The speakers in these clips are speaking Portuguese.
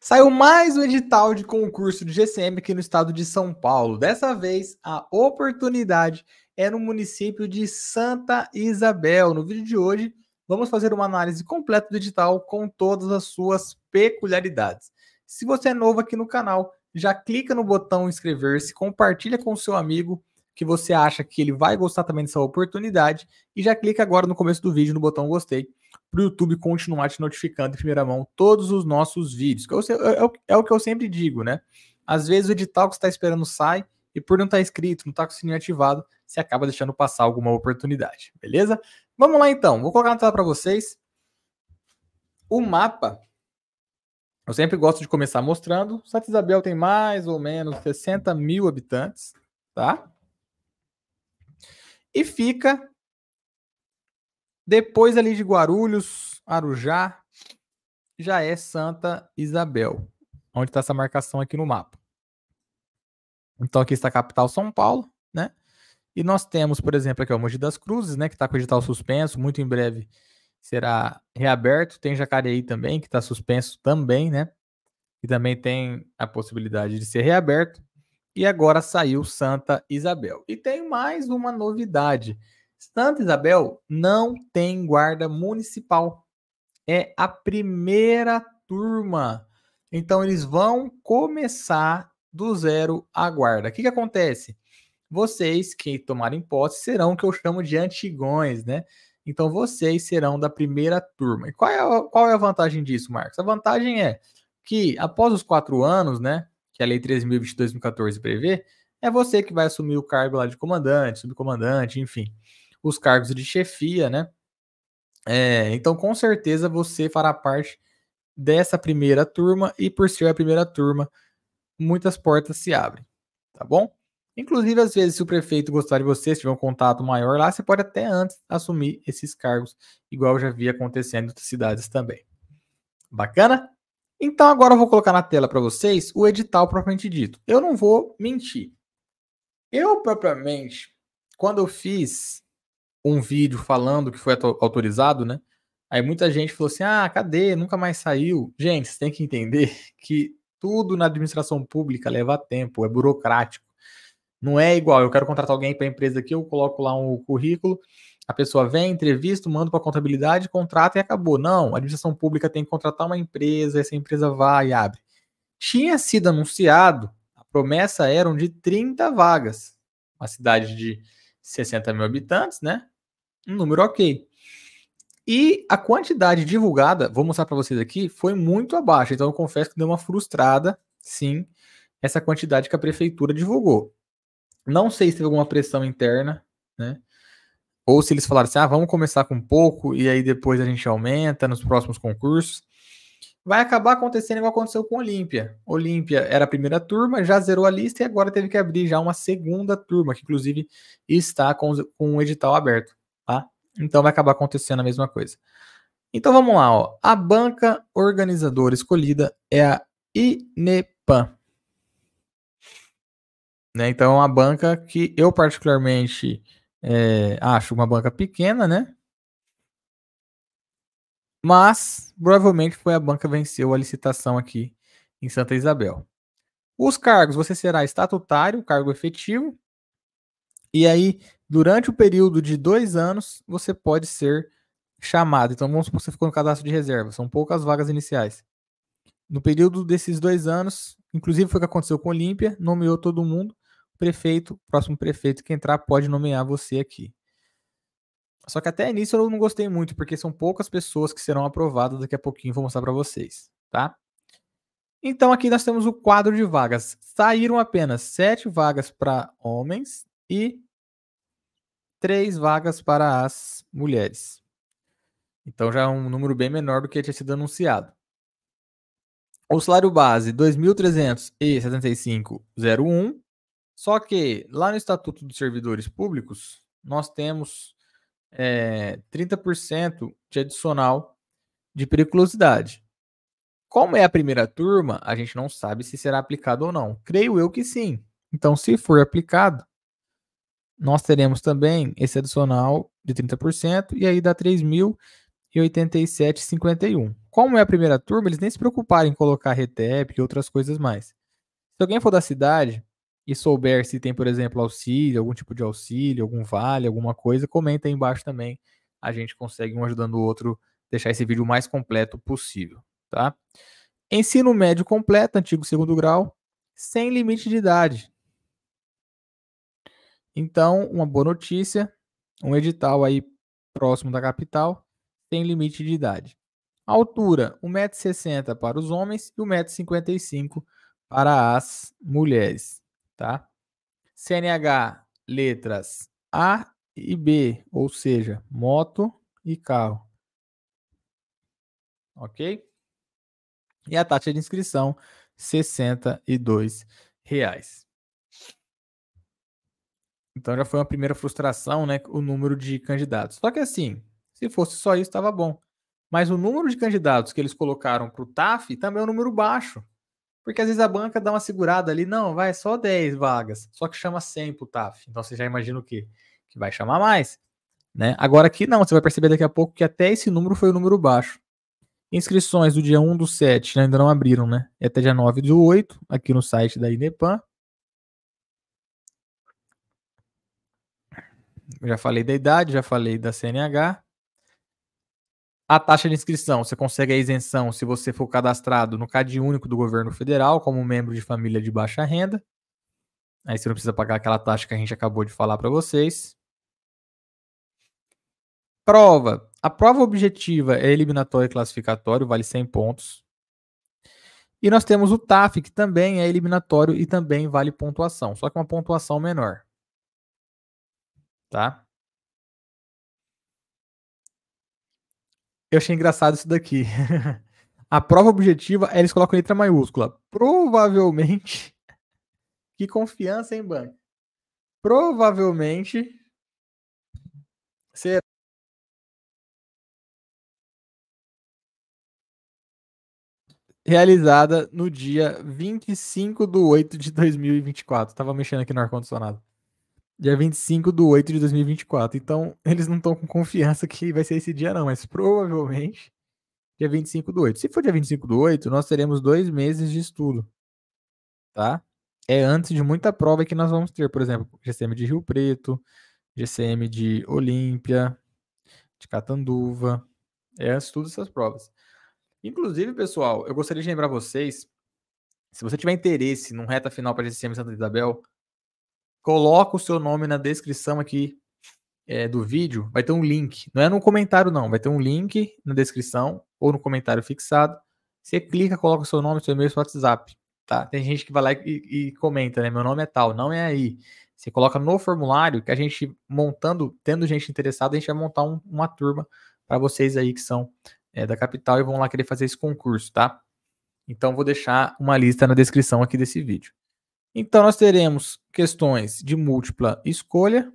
Saiu mais um edital de concurso de GCM aqui no estado de São Paulo. Dessa vez, a oportunidade é no município de Santa Isabel. No vídeo de hoje, vamos fazer uma análise completa do edital com todas as suas peculiaridades. Se você é novo aqui no canal, já clica no botão inscrever-se, compartilha com seu amigo que você acha que ele vai gostar também dessa oportunidade e já clica agora no começo do vídeo no botão gostei para o YouTube continuar te notificando em primeira mão todos os nossos vídeos. É, é, é o que eu sempre digo, né? Às vezes o edital que você está esperando sai e por não tá estar inscrito, não estar tá com o sininho ativado, você acaba deixando passar alguma oportunidade, beleza? Vamos lá então, vou colocar na tela para vocês o mapa. Eu sempre gosto de começar mostrando. Santa Isabel tem mais ou menos 60 mil habitantes, tá? e fica depois ali de Guarulhos, Arujá, já é Santa Isabel, onde está essa marcação aqui no mapa. Então aqui está a capital São Paulo, né? E nós temos, por exemplo, aqui o Mogi das Cruzes, né, que está com o edital suspenso, muito em breve será reaberto. Tem Jacareí também, que está suspenso também, né? E também tem a possibilidade de ser reaberto e agora saiu Santa Isabel. E tem mais uma novidade: Santa Isabel não tem guarda municipal. É a primeira turma. Então eles vão começar do zero a guarda. O que, que acontece? Vocês que tomarem posse serão o que eu chamo de antigões, né? Então vocês serão da primeira turma. E qual é, a, qual é a vantagem disso, Marcos? A vantagem é que após os quatro anos, né? que a Lei 13022 prevê, é você que vai assumir o cargo lá de comandante, subcomandante, enfim, os cargos de chefia, né? É, então, com certeza, você fará parte dessa primeira turma e, por ser a primeira turma, muitas portas se abrem, tá bom? Inclusive, às vezes, se o prefeito gostar de você, se tiver um contato maior lá, você pode até antes assumir esses cargos, igual já havia acontecendo em outras cidades também. Bacana? Então agora eu vou colocar na tela para vocês o edital propriamente dito. Eu não vou mentir. Eu propriamente, quando eu fiz um vídeo falando que foi autorizado, né? Aí muita gente falou assim: "Ah, cadê? Nunca mais saiu". Gente, você tem que entender que tudo na administração pública leva tempo, é burocrático. Não é igual, eu quero contratar alguém para a empresa aqui, eu coloco lá um currículo, a pessoa vem, entrevista, manda para a contabilidade, contrata e acabou. Não, a administração pública tem que contratar uma empresa, essa empresa vai e abre. Tinha sido anunciado, a promessa era de 30 vagas. Uma cidade de 60 mil habitantes, né? Um número ok. E a quantidade divulgada, vou mostrar para vocês aqui, foi muito abaixo. Então eu confesso que deu uma frustrada, sim, essa quantidade que a prefeitura divulgou. Não sei se teve alguma pressão interna, né? Ou se eles falarem assim, ah, vamos começar com pouco e aí depois a gente aumenta nos próximos concursos. Vai acabar acontecendo igual aconteceu com Olímpia. Olímpia era a primeira turma, já zerou a lista e agora teve que abrir já uma segunda turma, que inclusive está com, com edital aberto. Tá? Então vai acabar acontecendo a mesma coisa. Então vamos lá, ó. a banca organizadora escolhida é a INEPAN. Né? Então é uma banca que eu particularmente é, acho uma banca pequena, né? Mas provavelmente foi a banca que venceu a licitação aqui em Santa Isabel. Os cargos, você será estatutário, cargo efetivo, e aí, durante o período de dois anos, você pode ser chamado. Então, vamos supor que você ficou no cadastro de reserva. São poucas vagas iniciais. No período desses dois anos, inclusive foi o que aconteceu com o Olímpia, nomeou todo mundo prefeito, próximo prefeito que entrar pode nomear você aqui. Só que até nisso eu não gostei muito, porque são poucas pessoas que serão aprovadas daqui a pouquinho, vou mostrar para vocês, tá? Então aqui nós temos o quadro de vagas. Saíram apenas sete vagas para homens e três vagas para as mulheres. Então já é um número bem menor do que tinha sido anunciado. O salário base 2.375,01 só que lá no Estatuto dos Servidores Públicos, nós temos é, eh, 30% de adicional de periculosidade. Como é a primeira turma, a gente não sabe se será aplicado ou não. Creio eu que sim. Então, se for aplicado, nós teremos também esse adicional de 30%, e aí dá 3.087,51. Como é a primeira turma, eles nem se preocuparam em colocar RETEP e outras coisas mais. Se alguém for da cidade, e souber se tem, por exemplo, auxílio, algum tipo de auxílio, algum vale, alguma coisa, comenta aí embaixo também. A gente consegue um ajudando o outro deixar esse vídeo o mais completo possível, tá? Ensino médio completo, antigo segundo grau, sem limite de idade. Então, uma boa notícia, um edital aí próximo da capital tem limite de idade. Altura, 1,60m para os homens e 1,55m para as mulheres tá? CNH, letras A e B, ou seja, moto e carro. Ok? E a taxa de inscrição, R$ reais. Então já foi uma primeira frustração, né? O número de candidatos. Só que assim, se fosse só isso, estava bom. Mas o número de candidatos que eles colocaram para o TAF também é um número baixo. Porque às vezes a banca dá uma segurada ali, não, vai só 10 vagas, só que chama 100 pro TAF. Então você já imagina o quê? Que vai chamar mais. Né? Agora aqui não, você vai perceber daqui a pouco que até esse número foi o um número baixo. Inscrições do dia 1 do 7 né, ainda não abriram, né? É até dia 9 do 8, aqui no site da INEPAN. já falei da idade, já falei da CNH. A taxa de inscrição, você consegue a isenção se você for cadastrado no CAD único do governo federal como membro de família de baixa renda. Aí você não precisa pagar aquela taxa que a gente acabou de falar para vocês. Prova. A prova objetiva é eliminatória e classificatório, vale 100 pontos. E nós temos o TAF, que também é eliminatório e também vale pontuação, só que uma pontuação menor. Tá? Eu achei engraçado isso daqui. a prova objetiva, eles colocam letra maiúscula. Provavelmente. Que confiança, hein, banco? Provavelmente. Será. Realizada no dia 25 de 8 de 2024. Tava mexendo aqui no ar-condicionado dia 25 de 8 de 2024. Então, eles não estão com confiança que vai ser esse dia, não, mas provavelmente dia 25 do 8. Se for dia 25 do 8, nós teremos dois meses de estudo, tá? É antes de muita prova que nós vamos ter, por exemplo, GCM de Rio Preto, GCM de Olímpia, de Catanduva, é antes de todas essas provas. Inclusive, pessoal, eu gostaria de lembrar vocês, se você tiver interesse num reta final para GCM Santa Isabel, Coloca o seu nome na descrição aqui é, do vídeo. Vai ter um link. Não é no comentário, não. Vai ter um link na descrição ou no comentário fixado. Você clica, coloca o seu nome, seu e-mail, seu WhatsApp. Tá? Tem gente que vai lá e, e comenta, né? Meu nome é tal, não é aí. Você coloca no formulário que a gente montando, tendo gente interessada, a gente vai montar um, uma turma para vocês aí que são é, da capital e vão lá querer fazer esse concurso, tá? Então vou deixar uma lista na descrição aqui desse vídeo. Então, nós teremos questões de múltipla escolha.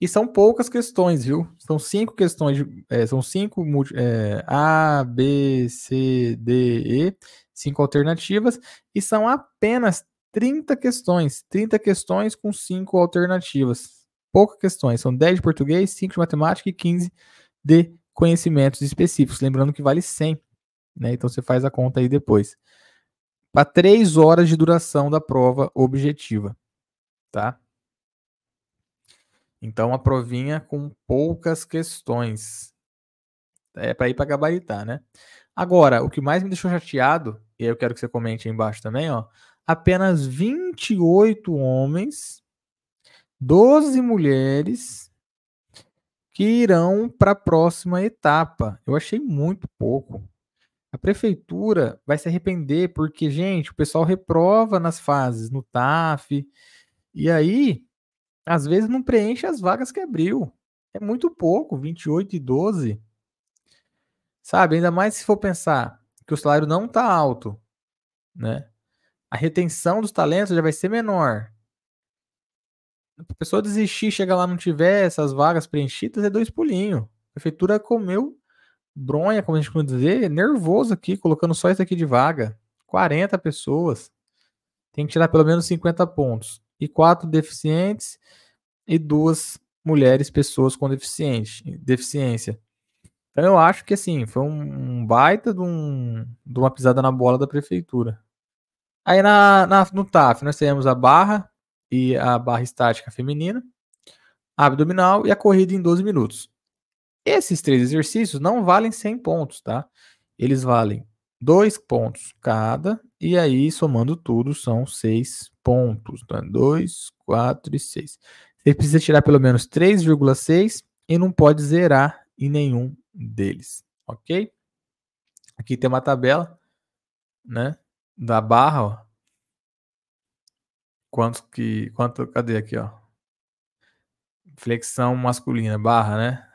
E são poucas questões, viu? São cinco questões, de, é, são cinco é, A, B, C, D, E, cinco alternativas, e são apenas 30 questões. 30 questões com cinco alternativas. Poucas questões, são 10 de português, 5 de matemática e 15 de conhecimentos específicos. Lembrando que vale 100, né? Então você faz a conta aí depois para três horas de duração da prova objetiva, tá? Então, a provinha com poucas questões. É para ir para gabaritar, né? Agora, o que mais me deixou chateado, e aí eu quero que você comente aí embaixo também, ó, apenas 28 homens, 12 mulheres que irão para a próxima etapa. Eu achei muito pouco. A prefeitura vai se arrepender, porque, gente, o pessoal reprova nas fases, no TAF, e aí, às vezes, não preenche as vagas que abriu. É muito pouco, 28 e 12. Sabe, ainda mais se for pensar que o salário não está alto, né? A retenção dos talentos já vai ser menor. A pessoa desistir, chegar lá não tiver essas vagas preenchidas, é dois pulinhos. A prefeitura comeu bronha, como a gente costuma dizer, nervoso aqui, colocando só isso aqui de vaga. 40 pessoas. Tem que tirar pelo menos 50 pontos. E quatro deficientes e duas mulheres, pessoas com deficiência. Então eu acho que assim, foi um baita de, um, de uma pisada na bola da prefeitura. Aí na, na, no TAF nós temos a barra e a barra estática feminina, abdominal e a corrida em 12 minutos. Esses três exercícios não valem 100 pontos, tá? Eles valem 2 pontos cada, e aí somando tudo são 6 pontos. Então, 2, é 4 e 6. Você precisa tirar pelo menos 3,6 e não pode zerar em nenhum deles, ok? Aqui tem uma tabela, né? Da barra, ó. Quantos que. Quanto, cadê aqui, ó? Flexão masculina, barra, né?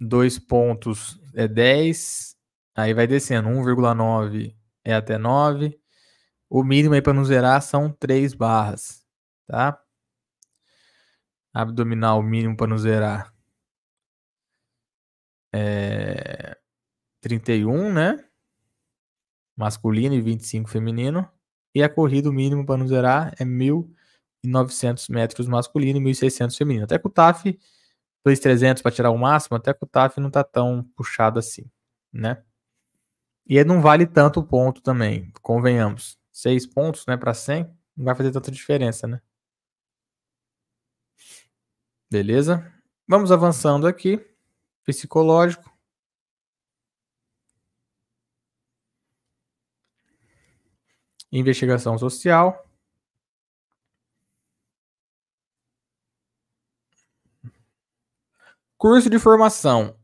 2 pontos é 10, aí vai descendo, 1,9 é até 9. O mínimo aí para não zerar são 3 barras, tá? Abdominal mínimo para não zerar é 31, né? Masculino e 25 feminino. E a corrida mínimo para não zerar é 1.900 metros masculino e 1.600 feminino. Até que o TAF 2.300 para tirar o máximo, até que o TAF não está tão puxado assim, né? E aí não vale tanto ponto também, convenhamos. 6 pontos, né, para 100, não vai fazer tanta diferença, né? Beleza? Vamos avançando aqui. Psicológico. Investigação social. Curso de formação.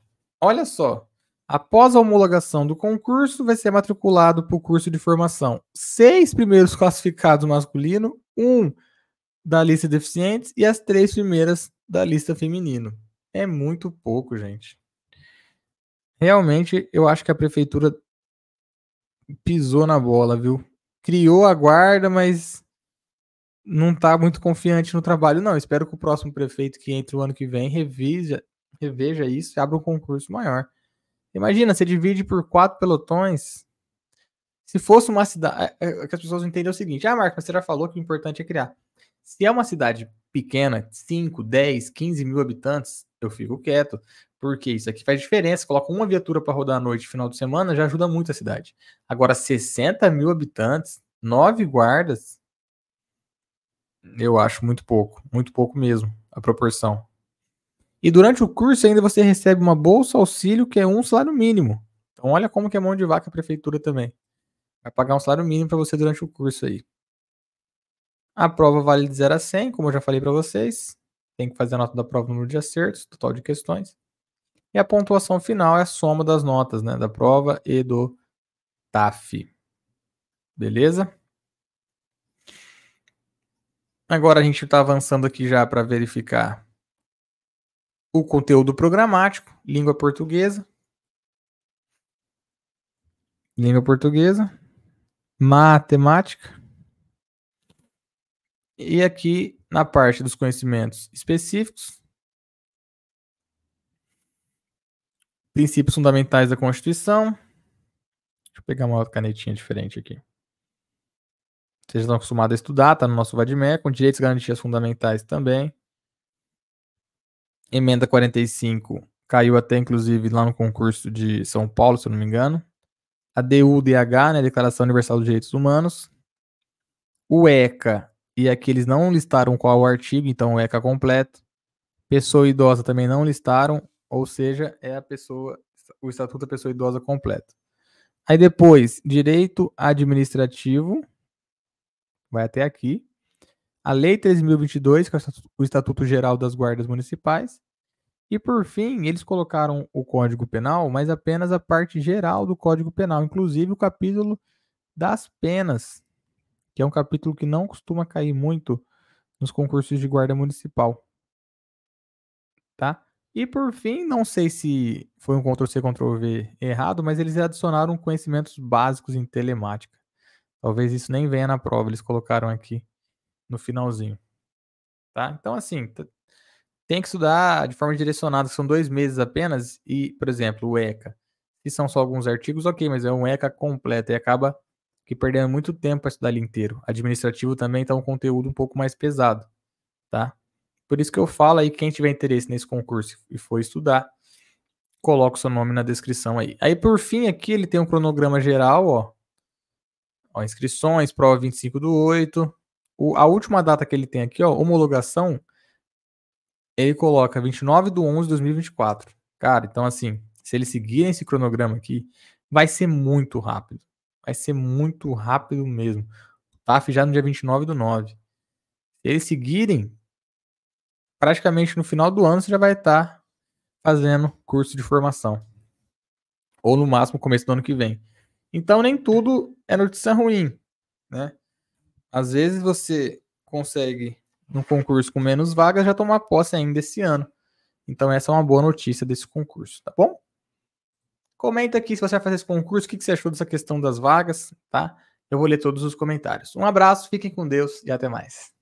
Olha só. Após a homologação do concurso, vai ser matriculado para o curso de formação. Seis primeiros classificados masculino, um da lista deficientes e as três primeiras da lista feminino. É muito pouco, gente. Realmente, eu acho que a prefeitura pisou na bola, viu? Criou a guarda, mas não está muito confiante no trabalho, não. Espero que o próximo prefeito que entre o ano que vem revise, reveja isso e abra um concurso maior. Imagina, você divide por quatro pelotões. Se fosse uma cidade. É, é, é, que as pessoas entendem é o seguinte: ah, Marcos, você já falou que o importante é criar. Se é uma cidade pequena, 5, 10, 15 mil habitantes, eu fico quieto, porque isso aqui faz diferença. Coloca uma viatura para rodar à noite, final de semana, já ajuda muito a cidade. Agora, 60 mil habitantes, nove guardas, eu acho muito pouco, muito pouco mesmo a proporção. E durante o curso ainda você recebe uma bolsa auxílio que é um salário mínimo. Então olha como que é mão de vaca a prefeitura também. Vai pagar um salário mínimo para você durante o curso aí. A prova vale de 0 a 100, como eu já falei para vocês. Tem que fazer a nota da prova número de acertos, total de questões. E a pontuação final é a soma das notas, né, da prova e do TAF. Beleza? Agora a gente está avançando aqui já para verificar o conteúdo programático, língua portuguesa, língua portuguesa, matemática. E aqui na parte dos conhecimentos específicos, princípios fundamentais da Constituição. Deixa eu pegar uma canetinha diferente aqui. Vocês estão acostumados a estudar, está no nosso VADMEC, com direitos e garantias fundamentais também emenda 45 caiu até, inclusive, lá no concurso de São Paulo, se eu não me engano. A DUDH, né, Declaração Universal dos Direitos Humanos. O ECA, e aqui eles não listaram qual artigo, então o ECA completo. Pessoa idosa também não listaram, ou seja, é a pessoa, o Estatuto da Pessoa Idosa completo. Aí depois, direito administrativo, vai até aqui. A Lei 3.022, que é o Estatuto Geral das Guardas Municipais. E por fim, eles colocaram o Código Penal, mas apenas a parte geral do Código Penal, inclusive o capítulo das penas, que é um capítulo que não costuma cair muito nos concursos de guarda municipal. Tá? E por fim, não sei se foi um Ctrl-C, Ctrl-V errado, mas eles adicionaram conhecimentos básicos em telemática. Talvez isso nem venha na prova, eles colocaram aqui no finalzinho. Tá? Então, assim, tem que estudar de forma direcionada, são dois meses apenas, e, por exemplo, o ECA. que são só alguns artigos, ok, mas é um ECA completo e acaba que perdendo muito tempo para estudar ali inteiro. Administrativo também está um conteúdo um pouco mais pesado, tá? Por isso que eu falo aí, quem tiver interesse nesse concurso e for estudar, coloca o seu nome na descrição aí. Aí, por fim, aqui ele tem um cronograma geral, ó. ó inscrições, prova 25 do 8. O, a última data que ele tem aqui, ó, homologação, ele coloca 29 de 11 de 2024. Cara, então assim, se eles seguirem esse cronograma aqui, vai ser muito rápido. Vai ser muito rápido mesmo. TAF tá? já no dia 29 do 9. Se eles seguirem, praticamente no final do ano você já vai estar tá fazendo curso de formação. Ou no máximo começo do ano que vem. Então nem tudo é notícia ruim, né? Às vezes você consegue num concurso com menos vagas já tomar posse ainda esse ano. Então essa é uma boa notícia desse concurso, tá bom? Comenta aqui se você vai fazer esse concurso, o que, que você achou dessa questão das vagas, tá? Eu vou ler todos os comentários. Um abraço, fiquem com Deus e até mais.